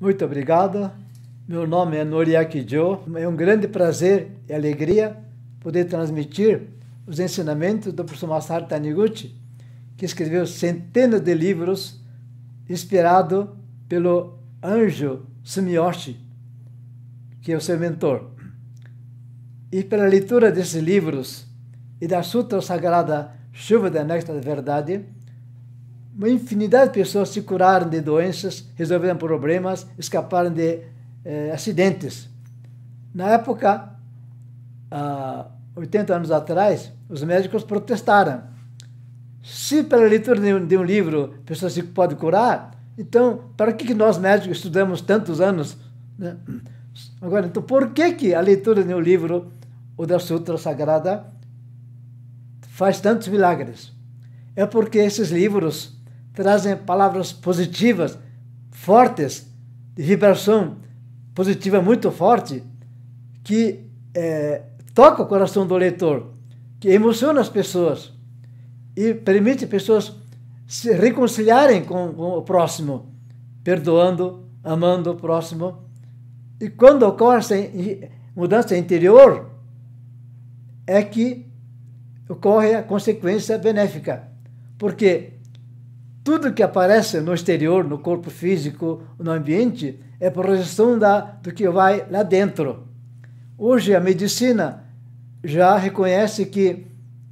Muito obrigado. Meu nome é Noriaki Jo. É um grande prazer e alegria poder transmitir os ensinamentos do professor Masaharu Taniguchi, que escreveu centenas de livros inspirado pelo anjo Sumiyoshi, que é o seu mentor. E pela leitura desses livros e da Sutra Sagrada Chuva da Nesta da Verdade, uma infinidade de pessoas se curaram de doenças, resolveram problemas, escaparam de eh, acidentes. Na época, há 80 anos atrás, os médicos protestaram. Se pela leitura de um, de um livro a pessoa se pode curar, então para que, que nós médicos estudamos tantos anos? Né? Agora, então por que, que a leitura de um livro ou da Sutra Sagrada faz tantos milagres? É porque esses livros trazem palavras positivas, fortes, de vibração positiva muito forte, que é, toca o coração do leitor, que emociona as pessoas e permite pessoas se reconciliarem com, com o próximo, perdoando, amando o próximo. E quando ocorre essa mudança interior, é que ocorre a consequência benéfica. Porque tudo que aparece no exterior, no corpo físico, no ambiente, é projeção da, do que vai lá dentro. Hoje a medicina já reconhece que,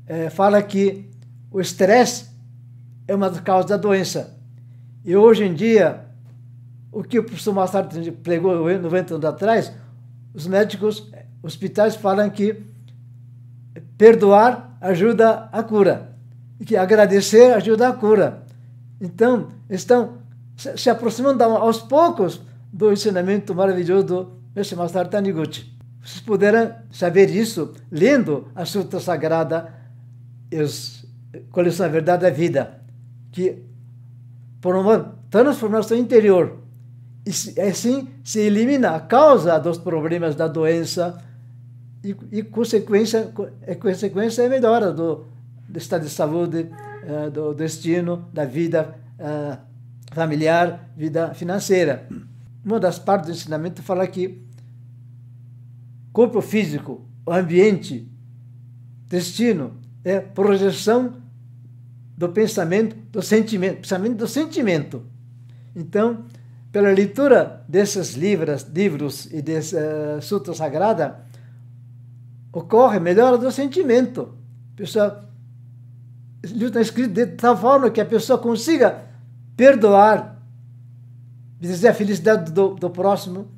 é, fala que o estresse é uma das causas da doença. E hoje em dia, o que o professor Massaro pregou 90 anos atrás, os médicos, eh, hospitais falam que perdoar ajuda a cura, e que agradecer ajuda a cura. Então, estão se aproximando aos poucos do ensinamento maravilhoso do Mestre Master Taniguchi. Vocês puderam saber isso lendo a Sutra Sagrada Coleção da é Verdade da Vida, que promove transformação interior e assim se elimina a causa dos problemas da doença e, e consequência, consequência é melhora do, do estado de saúde eh, do destino da vida uh, familiar, vida financeira. Uma das partes do ensinamento fala que corpo físico, o ambiente, destino é projeção do pensamento, do sentimento, pensamento do sentimento. Então, pela leitura desses livros, livros e dessa uh, eh, sutra sagrada, ocorre melhora do sentimento. pessoal está escrito de tal forma que a pessoa consiga perdoar, dizer a felicidade do, do próximo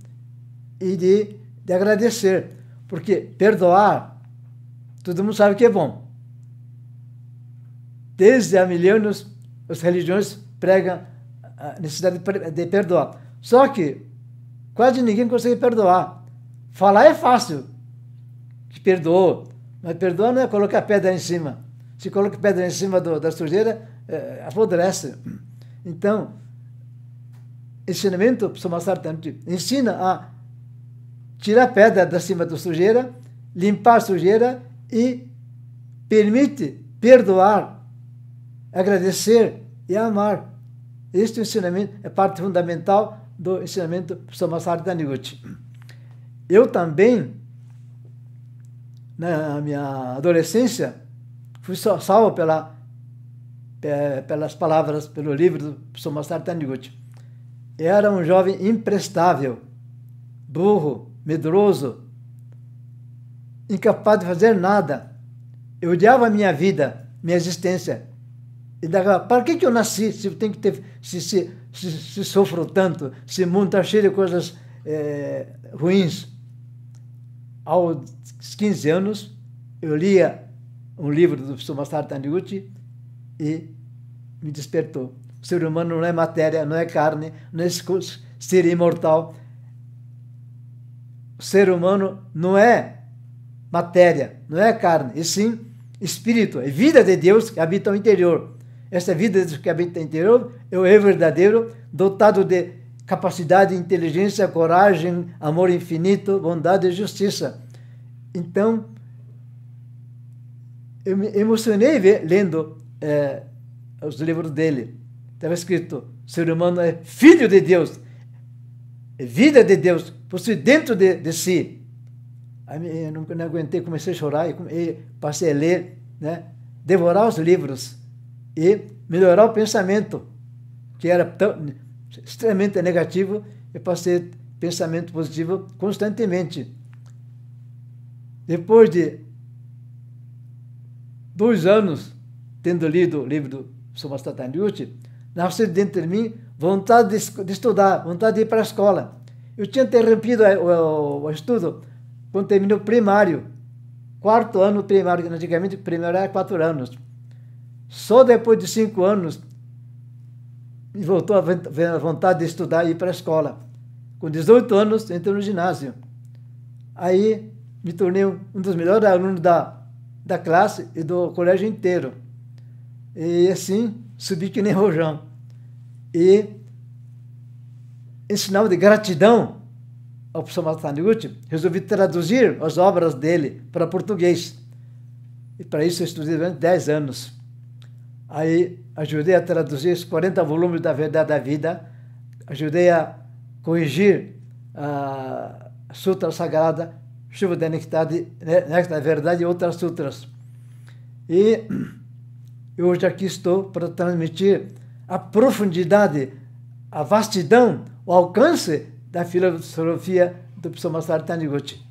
e de, de agradecer. Porque perdoar, todo mundo sabe que é bom. Desde há milênios, as religiões pregam a necessidade de perdoar. Só que quase ninguém consegue perdoar. Falar é fácil, que perdoou, mas perdoar não é colocar a pedra em cima. Se coloca pedra em cima do, da sujeira, é, apodrece. Então, ensinamento, Sumasartanti, ensina a tirar pedra da cima da sujeira, limpar a sujeira e permite perdoar, agradecer e amar. Este ensinamento é parte fundamental do ensinamento Somasarita Niguchi. Eu também, na minha adolescência, fui salvo pela, pelas palavras, pelo livro do Somastar Taniguchi. Era um jovem imprestável, burro, medroso, incapaz de fazer nada. Eu odiava a minha vida, minha existência. E daí, para que, que eu nasci se eu tenho que ter, se, se, se, se sofro tanto, se o mundo está cheio de coisas é, ruins? Aos 15 anos, eu lia um livro do professor Masaru Taniguchi e me despertou. O ser humano não é matéria, não é carne, não é ser imortal. O ser humano não é matéria, não é carne, e sim espírito, é vida de Deus que habita o interior. Essa vida que habita o interior é o eu verdadeiro, dotado de capacidade, inteligência, coragem, amor infinito, bondade e justiça. Então, eu me emocionei lendo é, os livros dele. Estava escrito: o ser humano é filho de Deus, é vida de Deus, possui dentro de, de si. Aí eu não, não aguentei, comecei a chorar e, e passei a ler, né? devorar os livros e melhorar o pensamento, que era tão, extremamente negativo, eu passei pensamento positivo constantemente. Depois de dois anos, tendo lido o livro do Somastatanyuti, nasceu dentro de mim vontade de, de, estudar, vontade de ir para a escola. Eu tinha interrompido eh, o, o, o estudo quando terminei o primário, quarto ano primário, que antigamente primário era quatro anos. Só depois de cinco anos me voltou a vontade de estudar e ir para a escola. Com 18 anos, entrei no ginásio. Aí me tornei um dos melhores alunos da da classe e do colégio inteiro. E assim, subi que nem rojão. E em sinal de gratidão ao professor Mataniuti, resolvi traduzir as obras dele para português. E para isso eu estudei durante 10 anos. Aí ajudei a traduzir os 40 volumes da Verdade da Vida, ajudei a corrigir a Sutra Sagrada, Shiva Deniktadi, na né, verdade, outras sutras. E hoje aqui estou para transmitir a profundidade, a vastidão, o alcance da filosofia do Psomasari Taniguchi.